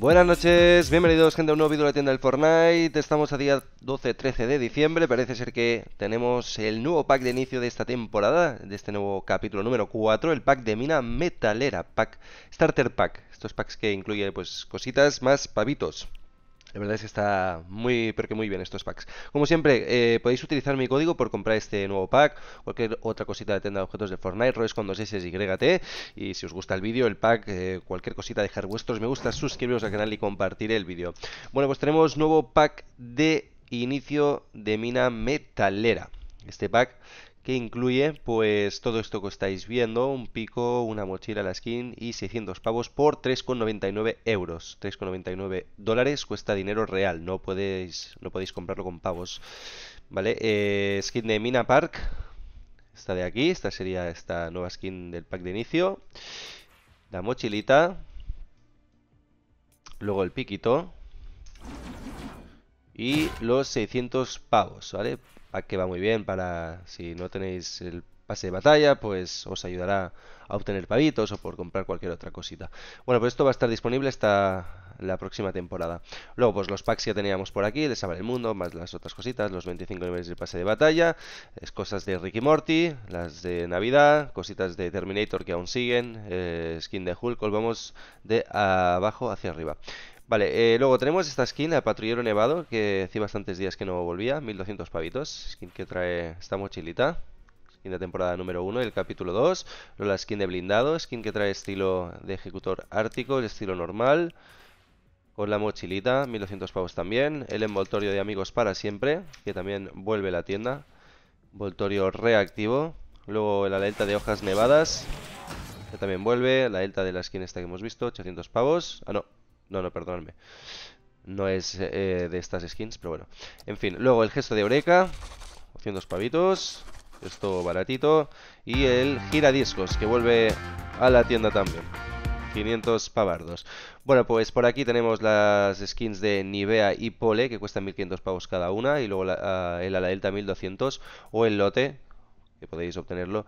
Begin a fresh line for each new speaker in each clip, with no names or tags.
Buenas noches, bienvenidos gente a un nuevo vídeo de la tienda del Fortnite Estamos a día 12-13 de diciembre Parece ser que tenemos el nuevo pack de inicio de esta temporada De este nuevo capítulo número 4 El pack de mina metalera Pack Starter Pack Estos packs que incluye pues cositas más pavitos la verdad es que está muy, porque muy bien estos packs. Como siempre, eh, podéis utilizar mi código por comprar este nuevo pack, cualquier otra cosita de tienda de objetos de Fortnite, Roes con 2 S y Y si os gusta el vídeo, el pack, eh, cualquier cosita, dejar vuestros me gusta, suscribiros al canal y compartir el vídeo. Bueno, pues tenemos nuevo pack de inicio de mina metalera. Este pack que incluye pues todo esto que estáis viendo, un pico, una mochila, la skin y 600 pavos por 3,99 euros. 3,99 dólares cuesta dinero real, no podéis, no podéis comprarlo con pavos. Vale, eh, skin de Mina Park, esta de aquí, esta sería esta nueva skin del pack de inicio. La mochilita, luego el piquito, y los 600 pavos, ¿vale? Para que va muy bien para si no tenéis el pase de batalla, pues os ayudará a obtener pavitos o por comprar cualquier otra cosita. Bueno, pues esto va a estar disponible hasta la próxima temporada. Luego, pues los packs que teníamos por aquí, de Saber el Mundo, más las otras cositas, los 25 niveles del pase de batalla, es cosas de Ricky Morty, las de Navidad, cositas de Terminator que aún siguen, eh, skin de Hulk, vamos de abajo hacia arriba. Vale, eh, luego tenemos esta skin, la patrullero nevado, que hacía bastantes días que no volvía, 1200 pavitos, skin que trae esta mochilita, skin de temporada número 1 el capítulo 2, luego la skin de blindado, skin que trae estilo de ejecutor ártico, el estilo normal, con la mochilita, 1200 pavos también, el envoltorio de amigos para siempre, que también vuelve la tienda, envoltorio reactivo, luego la delta de hojas nevadas, que también vuelve, la delta de la skin esta que hemos visto, 800 pavos, ah no, no, no, perdonadme. No es eh, de estas skins, pero bueno. En fin, luego el gesto de Eureka. 200 pavitos. Esto baratito. Y el giradiscos, que vuelve a la tienda también. 500 pavardos. Bueno, pues por aquí tenemos las skins de Nivea y Pole, que cuestan 1500 pavos cada una, y luego ah, el ala la Delta 1200, o el lote, que podéis obtenerlo,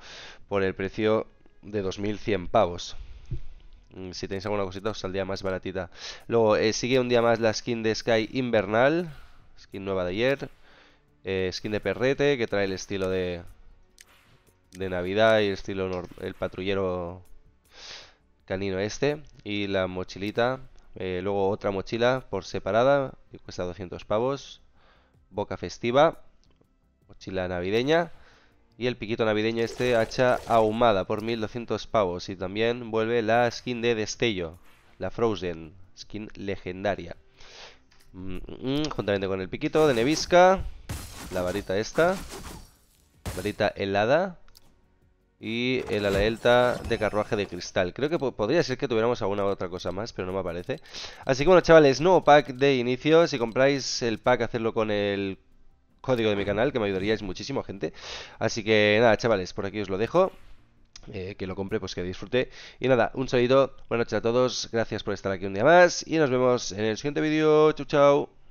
por el precio de 2100 pavos. Mm, si tenéis alguna cosita os saldría más baratita. Luego eh, sigue un día más la skin de Sky Invernal, skin nueva de ayer, eh, skin de perrete que trae el estilo de, de Navidad y el estilo el patrullero canino este y la mochilita. Eh, luego otra mochila por separada que cuesta 200 pavos. Boca festiva, mochila navideña. Y el piquito navideño este, hacha ahumada por 1200 pavos. Y también vuelve la skin de destello, la Frozen, skin legendaria. Mm, mm, mm, juntamente con el piquito de Nevisca, la varita esta, varita helada y el ala delta de carruaje de cristal. Creo que podría ser que tuviéramos alguna otra cosa más, pero no me parece. Así que bueno, chavales, nuevo pack de inicio. Si compráis el pack, hacerlo con el código de mi canal, que me ayudaríais muchísimo, gente. Así que nada, chavales, por aquí os lo dejo. Eh, que lo compre, pues que disfrute. Y nada, un saludo, buenas noches a todos, gracias por estar aquí un día más y nos vemos en el siguiente vídeo. Chau, chau.